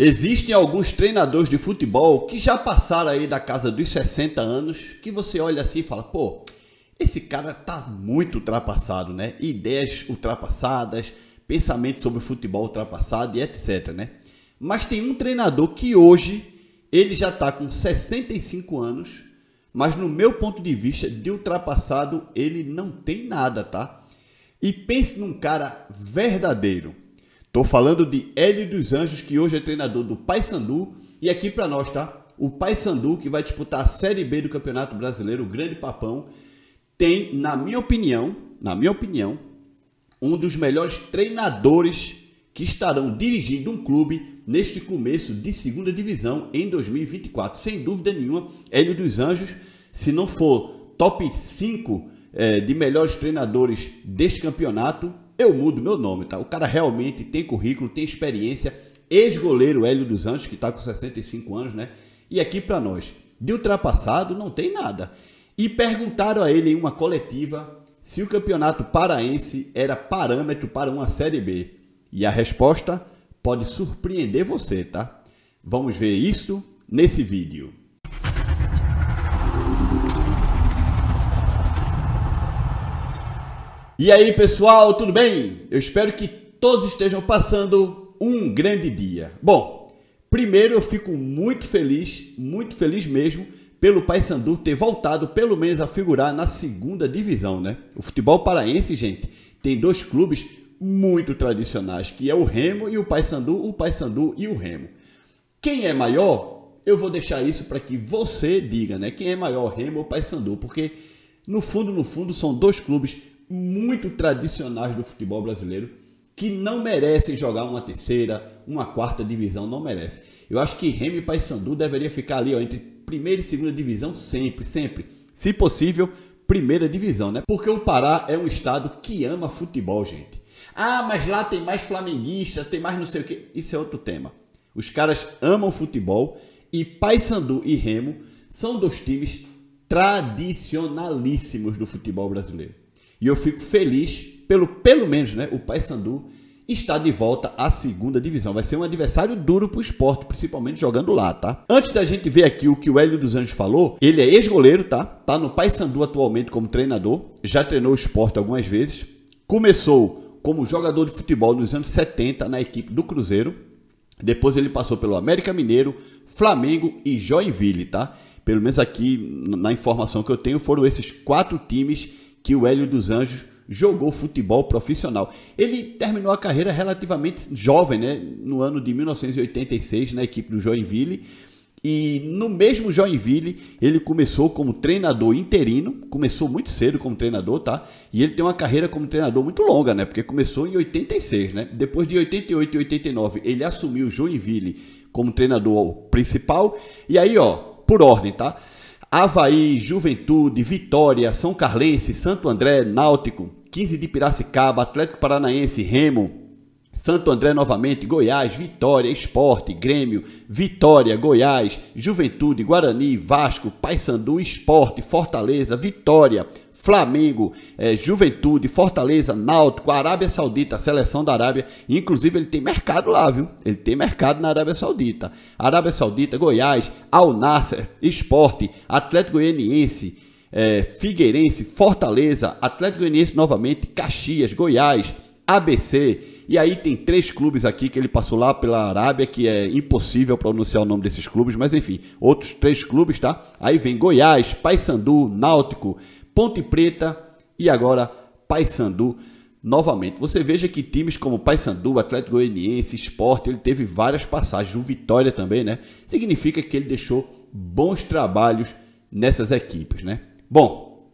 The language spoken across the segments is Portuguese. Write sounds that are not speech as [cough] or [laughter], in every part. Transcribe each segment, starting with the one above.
Existem alguns treinadores de futebol que já passaram aí da casa dos 60 anos, que você olha assim e fala, pô, esse cara tá muito ultrapassado, né? Ideias ultrapassadas, pensamento sobre futebol ultrapassado e etc, né? Mas tem um treinador que hoje ele já tá com 65 anos, mas no meu ponto de vista, de ultrapassado ele não tem nada, tá? E pense num cara verdadeiro Tô falando de Hélio dos Anjos, que hoje é treinador do Paysandu. E aqui para nós, tá? O Paysandu, que vai disputar a Série B do Campeonato Brasileiro, o Grande Papão, tem, na minha opinião, na minha opinião, um dos melhores treinadores que estarão dirigindo um clube neste começo de segunda divisão em 2024. Sem dúvida nenhuma, Hélio dos Anjos, se não for top 5 eh, de melhores treinadores deste campeonato, eu mudo meu nome, tá? O cara realmente tem currículo, tem experiência. Ex-goleiro Hélio dos Anjos, que está com 65 anos, né? E aqui para nós, de ultrapassado não tem nada. E perguntaram a ele em uma coletiva se o campeonato paraense era parâmetro para uma Série B. E a resposta pode surpreender você, tá? Vamos ver isso nesse vídeo. E aí, pessoal, tudo bem? Eu espero que todos estejam passando um grande dia. Bom, primeiro eu fico muito feliz, muito feliz mesmo, pelo Paysandu ter voltado pelo menos a figurar na segunda divisão, né? O futebol paraense, gente, tem dois clubes muito tradicionais, que é o Remo e o Paysandu, o Paysandu e o Remo. Quem é maior? Eu vou deixar isso para que você diga, né? Quem é maior, Remo ou Paysandu? Porque no fundo, no fundo, são dois clubes muito tradicionais do futebol brasileiro que não merecem jogar uma terceira, uma quarta divisão, não merece. Eu acho que Remy e Paysandu deveria ficar ali ó, entre primeira e segunda divisão sempre, sempre. Se possível, primeira divisão, né? Porque o Pará é um estado que ama futebol, gente. Ah, mas lá tem mais flamenguista, tem mais não sei o que. Isso é outro tema. Os caras amam futebol e Paysandu e Remo são dois times tradicionalíssimos do futebol brasileiro. E eu fico feliz pelo pelo menos, né, o Paysandu está de volta à segunda divisão. Vai ser um adversário duro para o esporte, principalmente jogando lá, tá? Antes da gente ver aqui o que o Hélio dos Anjos falou, ele é ex-goleiro, tá? Tá no Paysandu atualmente como treinador, já treinou o esporte algumas vezes. Começou como jogador de futebol nos anos 70 na equipe do Cruzeiro. Depois ele passou pelo América Mineiro, Flamengo e Joinville, tá? Pelo menos aqui na informação que eu tenho foram esses quatro times que o Hélio dos Anjos jogou futebol profissional. Ele terminou a carreira relativamente jovem, né? no ano de 1986, na equipe do Joinville. E no mesmo Joinville, ele começou como treinador interino, começou muito cedo como treinador, tá? E ele tem uma carreira como treinador muito longa, né? Porque começou em 86, né? Depois de 88 e 89, ele assumiu o Joinville como treinador principal. E aí, ó, por ordem, tá? Havaí, Juventude, Vitória, São Carlense, Santo André, Náutico, 15 de Piracicaba, Atlético Paranaense, Remo, Santo André novamente, Goiás, Vitória, Esporte, Grêmio, Vitória, Goiás, Juventude, Guarani, Vasco, Paysandu, Esporte, Fortaleza, Vitória, Flamengo, é, Juventude, Fortaleza, Náutico, Arábia Saudita, seleção da Arábia. Inclusive, ele tem mercado lá, viu? Ele tem mercado na Arábia Saudita. Arábia Saudita, Goiás, Al Nasser, Esporte, Atlético Goianiense, é, Figueirense, Fortaleza, Atlético Goianiense novamente, Caxias, Goiás, ABC. E aí tem três clubes aqui que ele passou lá pela Arábia, que é impossível pronunciar o nome desses clubes, mas enfim, outros três clubes, tá? Aí vem Goiás, Paysandu, Náutico, Ponte Preta e agora Paysandu novamente. Você veja que times como Paysandu, Atlético Goianiense, Sport, ele teve várias passagens, o Vitória também, né? Significa que ele deixou bons trabalhos nessas equipes, né? Bom,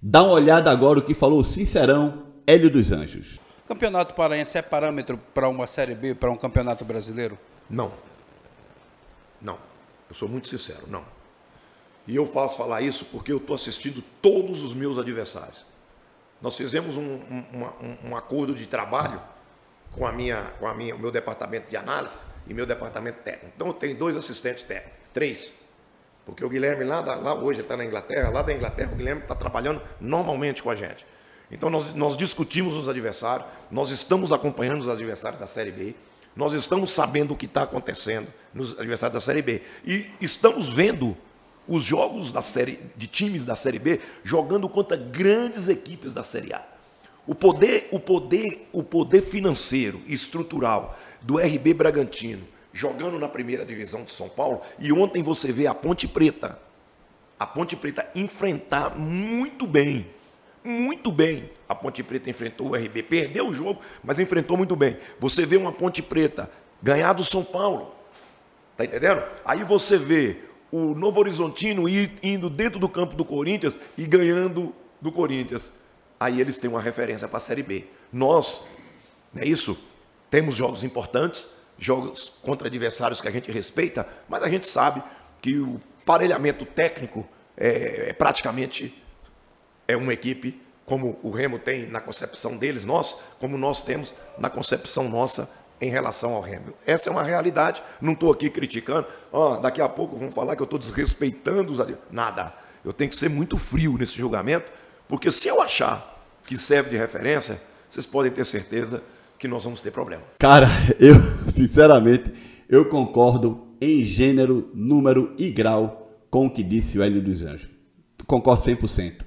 dá uma olhada agora o que falou o sincerão Hélio dos Anjos. Campeonato Paraense é parâmetro para uma Série B, para um campeonato brasileiro? Não. Não. Eu sou muito sincero, não. E eu posso falar isso porque eu estou assistindo todos os meus adversários. Nós fizemos um, um, um, um acordo de trabalho com, a minha, com a minha, o meu departamento de análise e meu departamento técnico. Então eu tenho dois assistentes técnicos, três. Porque o Guilherme lá, da, lá hoje está na Inglaterra, lá da Inglaterra o Guilherme está trabalhando normalmente com a gente. Então nós, nós discutimos os adversários, nós estamos acompanhando os adversários da Série B, nós estamos sabendo o que está acontecendo nos adversários da Série B. E estamos vendo os jogos da série, de times da Série B jogando contra grandes equipes da Série A. O poder, o poder, o poder financeiro e estrutural do RB Bragantino jogando na primeira divisão de São Paulo e ontem você vê a Ponte Preta, a Ponte Preta enfrentar muito bem, muito bem. A Ponte Preta enfrentou o RB, perdeu o jogo, mas enfrentou muito bem. Você vê uma Ponte Preta ganhar do São Paulo, tá entendendo? Aí você vê o Novo Horizontino indo dentro do campo do Corinthians e ganhando do Corinthians. Aí eles têm uma referência para a Série B. Nós, não é isso? Temos jogos importantes, jogos contra adversários que a gente respeita, mas a gente sabe que o parelhamento técnico é, é praticamente é uma equipe como o Remo tem na concepção deles, nós, como nós temos na concepção nossa em relação ao Hamilton. Essa é uma realidade, não estou aqui criticando. Oh, daqui a pouco vão falar que eu estou desrespeitando os ali. Nada. Eu tenho que ser muito frio nesse julgamento, porque se eu achar que serve de referência, vocês podem ter certeza que nós vamos ter problema. Cara, [laughs] eu, sinceramente, eu concordo em gênero, número e grau com o que disse o Hélio dos Anjos. Concordo 100%.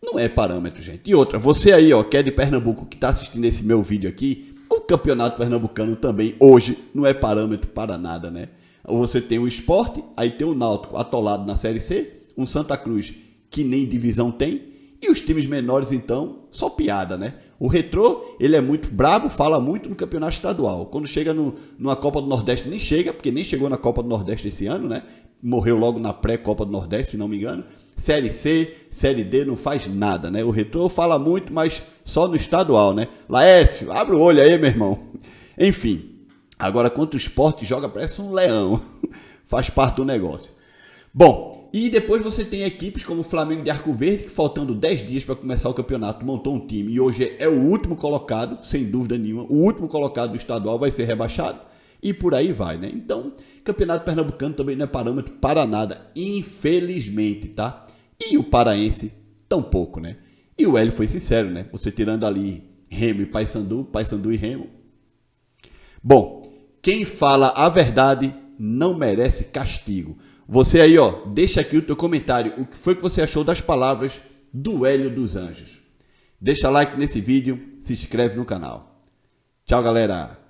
Não é parâmetro, gente. E outra, você aí, ó, que é de Pernambuco, que está assistindo esse meu vídeo aqui, Campeonato Pernambucano também hoje não é parâmetro para nada, né? Você tem o esporte, aí tem o Náutico atolado na Série C, um Santa Cruz que nem divisão tem, e os times menores, então, só piada, né? O retrô, ele é muito brabo, fala muito no campeonato estadual. Quando chega no, numa Copa do Nordeste, nem chega, porque nem chegou na Copa do Nordeste esse ano, né? Morreu logo na pré-Copa do Nordeste, se não me engano. Série C, Série D, não faz nada, né? O retrô fala muito, mas só no estadual, né? Laércio, abre o olho aí, meu irmão. Enfim, agora quanto o esporte joga, parece um leão. [laughs] faz parte do negócio. Bom, e depois você tem equipes como o Flamengo de Arco Verde, que faltando 10 dias para começar o campeonato, montou um time e hoje é o último colocado, sem dúvida nenhuma. O último colocado do estadual vai ser rebaixado e por aí vai, né? Então, campeonato pernambucano também não é parâmetro para nada, infelizmente, tá? E o paraense tampouco, né? E o Hélio foi sincero, né? Você tirando ali Remo e Paysandu, Paysandu e Remo. Bom, quem fala a verdade não merece castigo. Você aí, ó, deixa aqui o teu comentário. O que foi que você achou das palavras do Hélio dos Anjos? Deixa like nesse vídeo, se inscreve no canal. Tchau, galera!